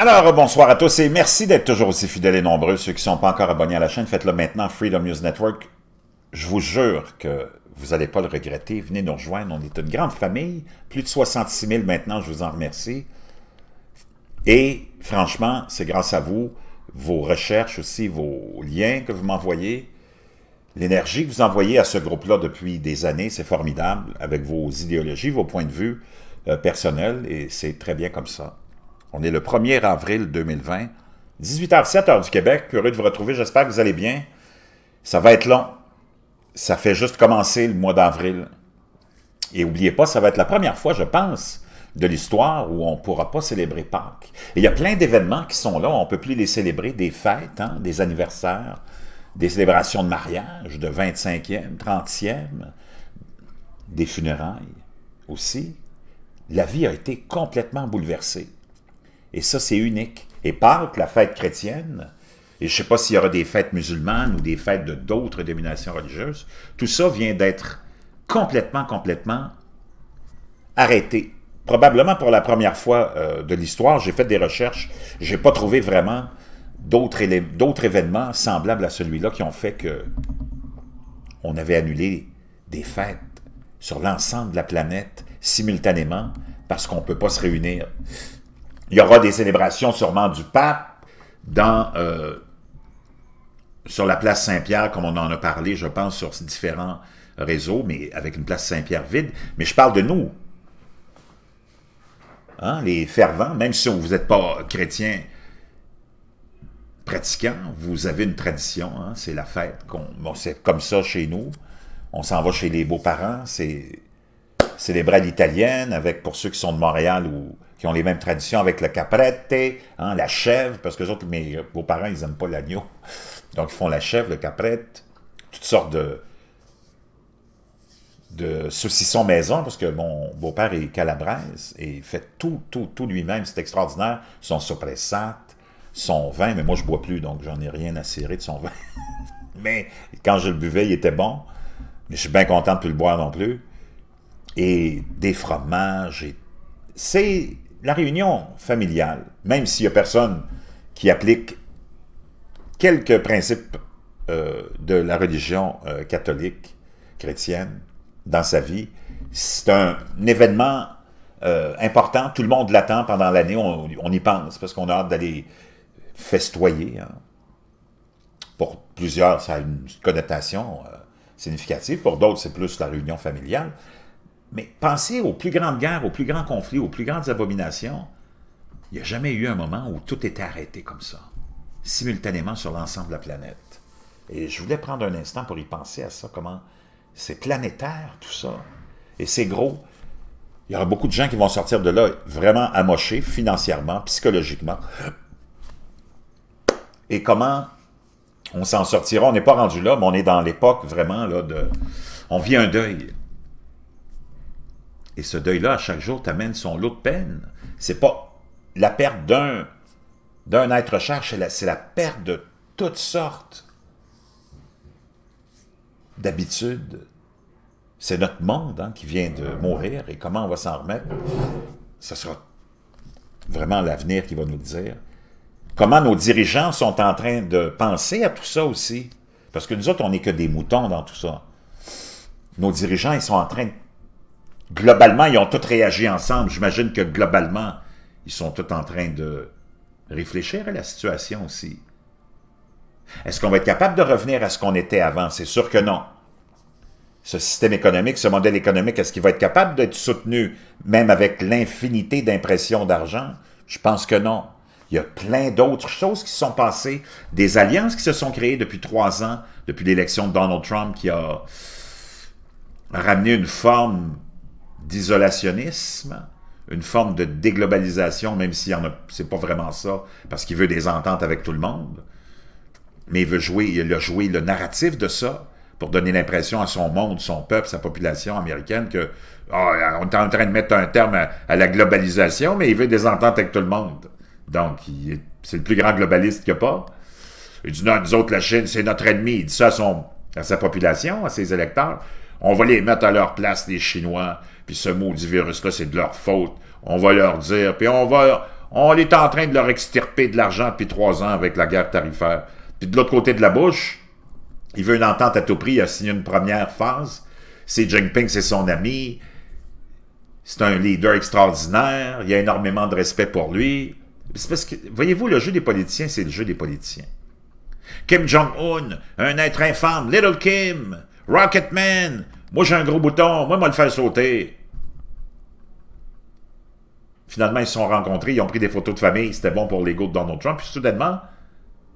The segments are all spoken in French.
Alors, bonsoir à tous et merci d'être toujours aussi fidèles et nombreux. Ceux qui ne sont pas encore abonnés à la chaîne, faites-le maintenant, Freedom News Network. Je vous jure que vous n'allez pas le regretter. Venez nous rejoindre, on est une grande famille. Plus de 66 000 maintenant, je vous en remercie. Et franchement, c'est grâce à vous, vos recherches aussi, vos liens que vous m'envoyez, l'énergie que vous envoyez à ce groupe-là depuis des années, c'est formidable, avec vos idéologies, vos points de vue euh, personnels, et c'est très bien comme ça. On est le 1er avril 2020, 18h07 heure du Québec. Heureux de vous retrouver, j'espère que vous allez bien. Ça va être long. Ça fait juste commencer le mois d'avril. Et n'oubliez pas, ça va être la première fois, je pense, de l'histoire où on ne pourra pas célébrer Pâques. il y a plein d'événements qui sont là, on ne peut plus les célébrer, des fêtes, hein, des anniversaires, des célébrations de mariage, de 25e, 30e, des funérailles aussi. La vie a été complètement bouleversée. Et ça, c'est unique. Et Pâques, la fête chrétienne, et je ne sais pas s'il y aura des fêtes musulmanes ou des fêtes de d'autres dominations religieuses, tout ça vient d'être complètement, complètement arrêté. Probablement pour la première fois euh, de l'histoire, j'ai fait des recherches, je n'ai pas trouvé vraiment d'autres événements semblables à celui-là qui ont fait que on avait annulé des fêtes sur l'ensemble de la planète simultanément parce qu'on ne peut pas se réunir. Il y aura des célébrations sûrement du pape dans, euh, sur la place Saint-Pierre, comme on en a parlé, je pense, sur différents réseaux, mais avec une place Saint-Pierre vide. Mais je parle de nous, hein, les fervents, même si vous n'êtes pas chrétien pratiquant, vous avez une tradition, hein, c'est la fête, c'est comme ça chez nous, on s'en va chez les beaux-parents, c'est célébrale italienne, avec, pour ceux qui sont de Montréal ou qui ont les mêmes traditions, avec le caprette, hein, la chèvre, parce que mes beaux-parents, ils n'aiment pas l'agneau. Donc, ils font la chèvre, le caprette, toutes sortes de, de saucissons maison, parce que mon beau-père est calabraise et il fait tout, tout, tout lui-même, c'est extraordinaire. Son sopressate, son vin, mais moi, je bois plus, donc j'en ai rien à serrer de son vin. mais quand je le buvais, il était bon. Mais je suis bien content de ne plus le boire non plus et des fromages. Et... C'est la réunion familiale, même s'il n'y a personne qui applique quelques principes euh, de la religion euh, catholique, chrétienne, dans sa vie. C'est un événement euh, important. Tout le monde l'attend pendant l'année. On, y pense parce qu'on a hâte d'aller festoyer. Hein. Pour plusieurs, ça a une connotation significative. Pour d'autres, c'est plus la réunion familiale. Mais pensez aux plus grandes guerres, aux plus grands conflits, aux plus grandes abominations. Il n'y a jamais eu un moment où tout était arrêté comme ça, simultanément sur l'ensemble de la planète. Et je voulais prendre un instant pour y penser à ça, comment c'est planétaire tout ça. Et c'est gros. Il y aura beaucoup de gens qui vont sortir de là vraiment amochés financièrement, psychologiquement. Et comment on s'en sortira? On n'est pas rendu là, mais on est dans l'époque vraiment là de... On vit un deuil. Et ce deuil-là, à chaque jour, t'amène son lot de peine. C'est pas la perte d'un d'un être cher, c'est la, perte de toutes sortes d'habitudes. C'est notre monde hein, qui vient de mourir et comment on va s'en remettre, ce sera vraiment l'avenir qui va nous dire. Comment nos dirigeants sont en train de penser à tout ça aussi. Parce que nous autres, on n'est que des moutons dans tout ça. Nos dirigeants, ils sont en train de globalement, ils ont tous réagi ensemble. J'imagine que globalement, ils sont tous en train de réfléchir à la situation aussi. Est-ce qu'on va être capable de revenir à ce qu'on était avant? C'est sûr que non. Ce système économique, ce modèle économique, est-ce qu'il va être capable d'être soutenu même avec l'infinité d'impressions d'argent? Je pense que non. Il y a plein d'autres choses qui se sont passées, des alliances qui se sont créées depuis trois ans, depuis l'élection de Donald Trump, qui a ramené une forme d'isolationnisme, une forme de déglobalisation, même si c'est pas vraiment ça, parce qu'il veut des ententes avec tout le monde, mais il veut jouer, il a joué le narratif de ça pour donner l'impression à son monde, son peuple, sa population américaine que ah, on est en train de mettre un terme à, la globalisation, mais il veut des ententes avec tout le monde. Donc, c'est le plus grand globaliste qu'il n'y a pas. Il dit non, nous autres, la Chine, c'est notre ennemi. Il dit ça à sa population, à ses électeurs. On va les mettre à leur place, les Chinois, puis ce du virus-là, c'est de leur faute. On va leur dire, puis on va... On est en train de leur extirper de l'argent depuis trois ans avec la guerre tarifaire. Puis de l'autre côté de la bouche, il veut une entente à tout prix, il a signé une première phase. C'est Jinping, c'est son ami. C'est un leader extraordinaire. Il y a énormément de respect pour lui. C'est parce que, voyez-vous, le jeu des politiciens, c'est le jeu des politiciens. Kim Jong-un, un être infâme, Little Kim, Rocketman! Moi, j'ai un gros bouton. Moi, vais le faire sauter. Finalement, ils se sont rencontrés. Ils ont pris des photos de famille. C'était bon pour l'ego de Donald Trump. Puis, soudainement,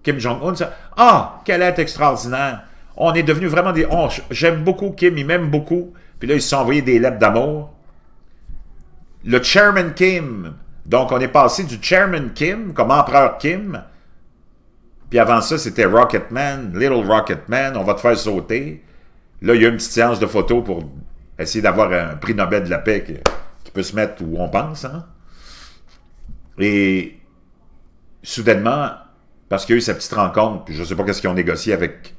Kim Jong-un, Ah! Quelle être extraordinaire! On est devenu vraiment des... J'aime beaucoup Kim. Il m'aime beaucoup. Puis là, ils se sont envoyés des lettres d'amour. Le Chairman Kim. Donc, on est passé du Chairman Kim, comme empereur Kim, puis avant ça, c'était Rocketman, Little Rocketman, on va te faire sauter. Là, il y a une petite séance de photos pour essayer d'avoir un prix Nobel de la paix qui, peut se mettre où on pense. Hein. Et soudainement, parce qu'il y a eu cette petite rencontre, je ne sais pas qu'est-ce qu'ils ont négocié avec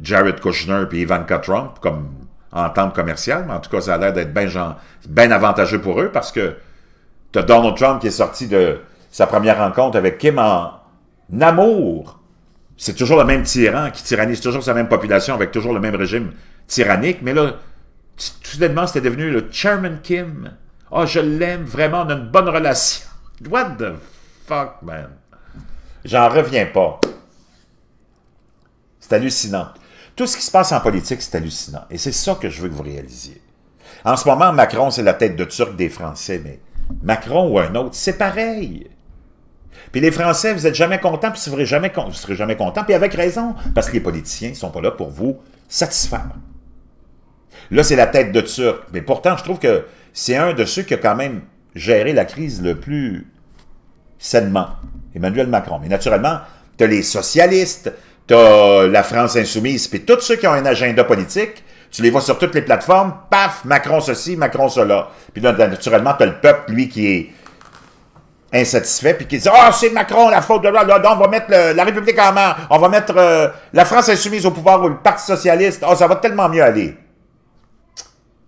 Jared Kushner et Ivanka Trump comme entente commerciale, mais en tout cas, ça a l'air d'être bien avantageux pour eux parce que tu as Donald Trump qui est sorti de sa première rencontre avec Kim en amour. C'est toujours le même tyran qui tyrannise toujours sa même population avec toujours le même régime tyrannique, mais là, soudainement, c'était devenu le Chairman Kim. Ah, oh, je l'aime vraiment, on a une bonne relation. What the fuck, man? J'en reviens pas. C'est hallucinant. Tout ce qui se passe en politique, c'est hallucinant. Et c'est ça que je veux que vous réalisiez. En ce moment, Macron, c'est la tête de Turc des Français, mais Macron ou un autre, c'est pareil. Puis les Français, vous n'êtes jamais contents, puis vous ne serez jamais, serez jamais contents, puis avec raison, parce que les politiciens ne sont pas là pour vous satisfaire. Là, c'est la tête de Turc. Mais pourtant, je trouve que c'est un de ceux qui a quand même géré la crise le plus sainement, Emmanuel Macron. Mais naturellement, tu as les socialistes, tu as la France insoumise, puis tous ceux qui ont un agenda politique, tu les vois sur toutes les plateformes, paf, Macron ceci, Macron cela. Puis là, naturellement, tu as le peuple, lui, qui est insatisfait, puis qui dit « Ah, oh, c'est Macron, la faute de là, on va mettre la République en main, on va mettre euh, la France insoumise au pouvoir ou le Parti socialiste, oh, ça va tellement mieux aller. »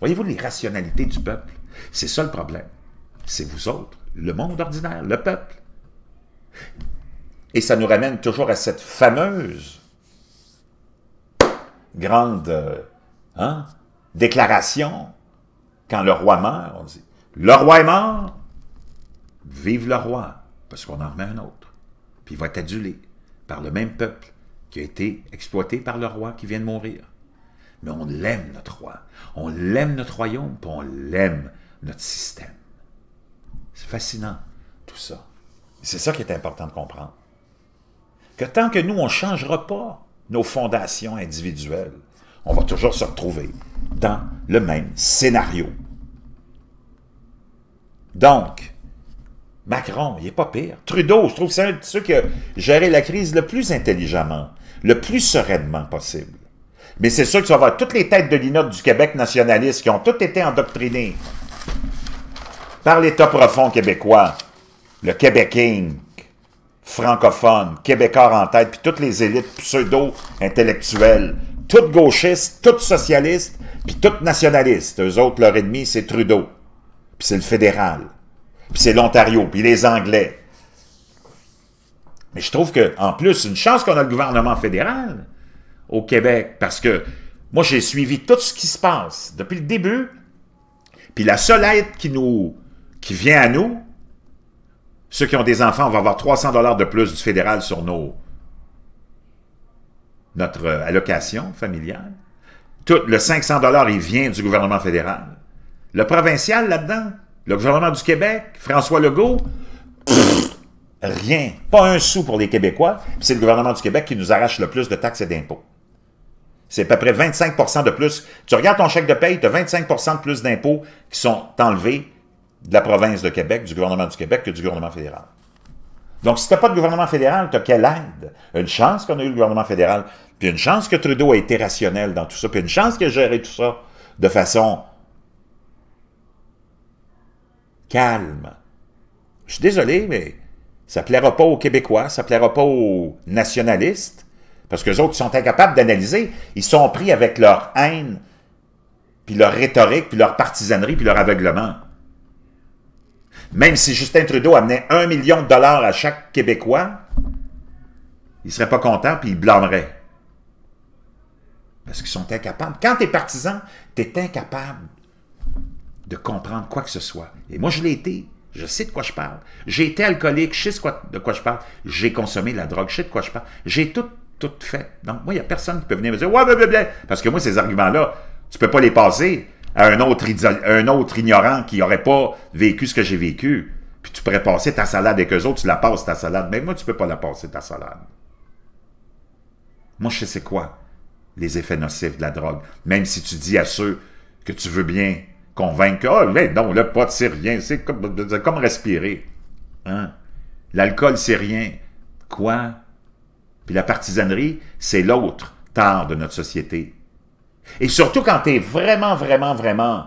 Voyez-vous rationalités du peuple? C'est ça le problème. C'est vous autres, le monde ordinaire, le peuple. Et ça nous ramène toujours à cette fameuse grande euh, hein, déclaration quand le roi meurt, on dit « Le roi est mort, vive le roi », parce qu'on en remet un autre. Puis il va être adulé par le même peuple qui a été exploité par le roi qui vient de mourir mais on l'aime, notre roi. On l'aime, notre royaume, puis on l'aime, notre système. C'est fascinant, tout ça. C'est ça qui est important de comprendre. Que tant que nous, on ne changera pas nos fondations individuelles, on va toujours se retrouver dans le même scénario. Donc, Macron, il n'est pas pire. Trudeau, je trouve que c'est un de ceux qui a géré la crise le plus intelligemment, le plus sereinement possible. Mais c'est sûr que ça va toutes les têtes de linotte du Québec nationaliste qui ont toutes été endoctrinées par l'État profond québécois, le Québec francophone, québécois en tête, puis toutes les élites pseudo-intellectuelles, toutes gauchistes, toutes socialistes, puis toutes nationalistes. Eux autres, leur ennemi, c'est Trudeau, puis c'est le fédéral, puis c'est l'Ontario, puis les Anglais. Mais je trouve que, en plus, une chance qu'on a le gouvernement fédéral, au Québec parce que moi, j'ai suivi tout ce qui se passe depuis le début. Puis la seule aide qui nous, qui vient à nous, ceux qui ont des enfants, on va avoir 300 dollars de plus du fédéral sur nos, notre euh, allocation familiale. Tout le 500 dollars, il vient du gouvernement fédéral. Le provincial là-dedans, le gouvernement du Québec, François Legault, rien, pas un sou pour les Québécois. C'est le gouvernement du Québec qui nous arrache le plus de taxes et d'impôts. C'est à peu près 25 de plus. Tu regardes ton chèque de paye, tu as 25 de plus d'impôts qui sont enlevés de la province de Québec, du gouvernement du Québec que du gouvernement fédéral. Donc, si tu n'as pas de gouvernement fédéral, tu as quelle aide? Une chance qu'on ait eu le gouvernement fédéral, puis une chance que Trudeau ait été rationnel dans tout ça, puis une chance qu'il ait géré tout ça de façon calme. Je suis désolé, mais ça ne plaira pas aux Québécois, ça ne plaira pas aux nationalistes, parce que les autres sont incapables d'analyser. Ils sont pris avec leur haine, puis leur rhétorique, puis leur partisanerie, puis leur aveuglement. Même si Justin Trudeau amenait un million de dollars à chaque Québécois, il ne serait pas content, puis il blâmeraient. Parce qu'ils sont incapables. Quand tu es partisan, tu es incapable de comprendre quoi que ce soit. Et moi, je l'ai été. Je sais de quoi je parle. J'ai été alcoolique, je sais de quoi je parle. J'ai consommé la drogue, je sais de quoi je parle. J'ai tout tout fait. Donc, moi, il n'y a personne qui peut venir me dire « Ouais, bien. » Parce que moi, ces arguments-là, tu peux pas les passer à un autre, un autre ignorant qui n'aurait pas vécu ce que j'ai vécu. Puis tu pourrais passer ta salade avec eux autres, tu la passes ta salade. Mais moi, tu peux pas la passer ta salade. Moi, je sais c'est quoi les effets nocifs de la drogue. Même si tu dis à ceux que tu veux bien convaincre que, oh, mais non, le pote c'est rien. C'est comme, comme, respirer. Hein? L'alcool, c'est rien. Quoi? Puis la partisanerie, c'est l'autre tard de notre société. Et surtout quand tu es vraiment, vraiment, vraiment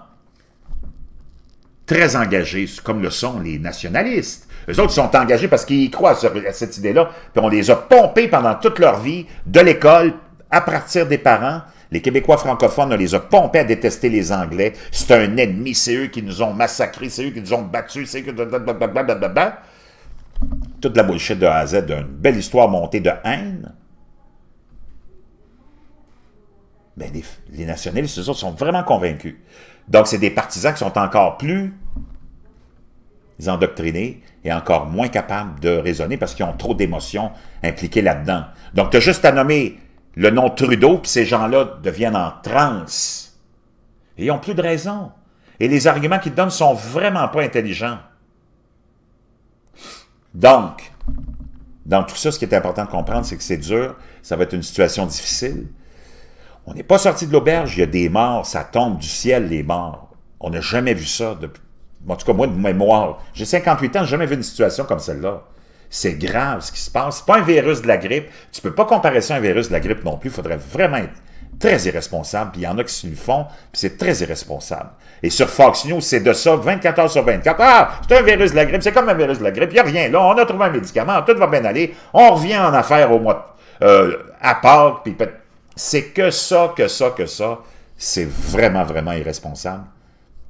très engagé, comme le sont les nationalistes. Les autres sont engagés parce qu'ils croient à, cette idée-là, puis on les a pompés pendant toute leur vie, de l'école, à partir des parents. Les Québécois francophones, on les a pompés à détester les Anglais. C'est un ennemi, c'est eux qui nous ont massacrés, c'est eux qui nous ont battus, c'est eux qui toute la bullshit de A à Z d'une belle histoire montée de haine, Mais ben, les, nationalistes, eux sont vraiment convaincus. Donc, c'est des partisans qui sont encore plus endoctrinés et encore moins capables de raisonner parce qu'ils ont trop d'émotions impliquées là-dedans. Donc, tu as juste à nommer le nom Trudeau, puis ces gens-là deviennent en transe. ils n'ont plus de raison. Et les arguments qu'ils donnent sont vraiment pas intelligents. Donc, dans tout ça, ce qui est important de comprendre, c'est que c'est dur, ça va être une situation difficile. On n'est pas sorti de l'auberge, il y a des morts, ça tombe du ciel, les morts. On n'a jamais vu ça. Depuis, en tout cas, moi, de mémoire, j'ai 58 ans, n'ai jamais vu une situation comme celle-là. C'est grave ce qui se passe. n'est pas un virus de la grippe. Tu ne peux pas comparer ça à un virus de la grippe non plus. Il faudrait vraiment être très irresponsable, puis il y en a qui le font, puis c'est très irresponsable. Et sur Fox News, c'est de ça 24 heures sur 24. Ah, c'est un virus de la grippe, c'est comme un virus de la grippe, il n'y a rien là, on a trouvé un médicament, tout va bien aller, on revient en affaire au mois euh, à part puis c'est que ça, que ça, que ça, c'est vraiment, vraiment irresponsable.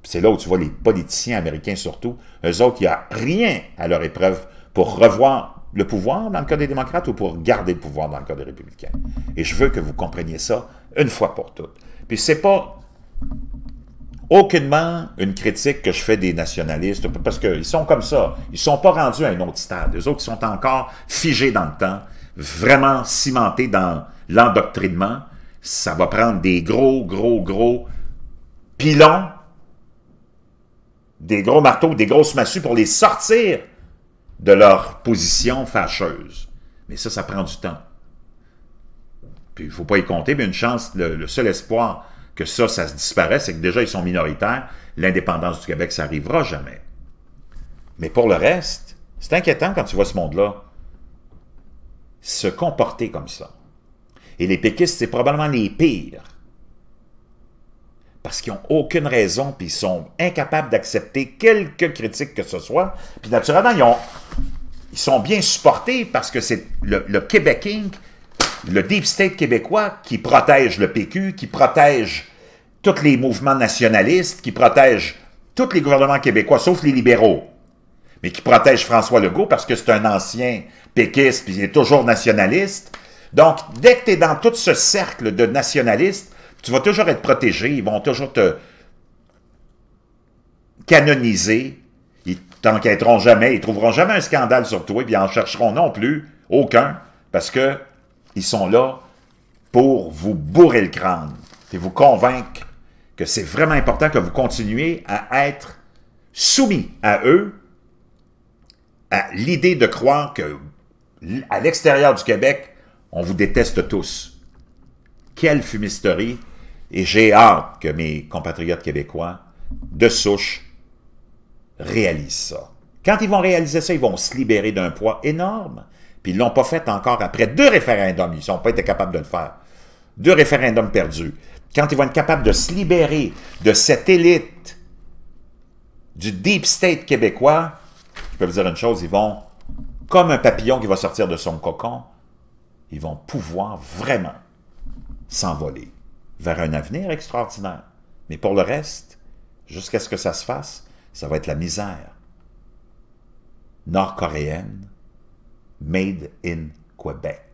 C'est là où tu vois les politiciens américains surtout, eux autres, il n'y a rien à leur épreuve pour revoir le pouvoir dans le cas des démocrates ou pour garder le pouvoir dans le cas des républicains. Et je veux que vous compreniez ça une fois pour toutes. Puis c'est pas aucunement une critique que je fais des nationalistes, parce qu'ils sont comme ça. Ils sont pas rendus à un autre stade. Les autres sont encore figés dans le temps, vraiment cimentés dans l'endoctrinement. Ça va prendre des gros, gros, gros pilons, des gros marteaux, des grosses massues pour les sortir de leur position fâcheuse. Mais ça, ça prend du temps. Il il faut pas y compter, mais une chance, le, seul espoir que ça, ça se disparaisse, c'est que déjà ils sont minoritaires, l'indépendance du Québec, ça n'arrivera jamais. Mais pour le reste, c'est inquiétant quand tu vois ce monde-là se comporter comme ça. Et les péquistes, c'est probablement les pires. Parce qu'ils n'ont aucune raison, puis ils sont incapables d'accepter quelque critique que ce soit. Puis naturellement, ils, sont bien supportés parce que c'est le, le Québec Inc le Deep State québécois qui protège le PQ, qui protège tous les mouvements nationalistes, qui protège tous les gouvernements québécois, sauf les libéraux, mais qui protège François Legault parce que c'est un ancien péquiste, puis il est toujours nationaliste. Donc, dès que tu es dans tout ce cercle de nationalistes, tu vas toujours être protégé, ils vont toujours te canoniser, ils t'enquêteront jamais, ils trouveront jamais un scandale sur toi, puis ils en chercheront non plus, aucun, parce que ils sont là pour vous bourrer le crâne et vous convaincre que c'est vraiment important que vous continuiez à être soumis à eux, à l'idée de croire que à l'extérieur du Québec, on vous déteste tous. Quelle fumisterie! Et j'ai hâte que mes compatriotes québécois de souche réalisent ça. Quand ils vont réaliser ça, ils vont se libérer d'un poids énorme puis ils ne l'ont pas fait encore après deux référendums. Ils sont pas été capables de le faire. Deux référendums perdus. Quand ils vont être capables de se libérer de cette élite du deep state québécois, je peux vous dire une chose, ils vont, comme un papillon qui va sortir de son cocon, ils vont pouvoir vraiment s'envoler vers un avenir extraordinaire. Mais pour le reste, jusqu'à ce que ça se fasse, ça va être la misère nord-coréenne, made in Quebec.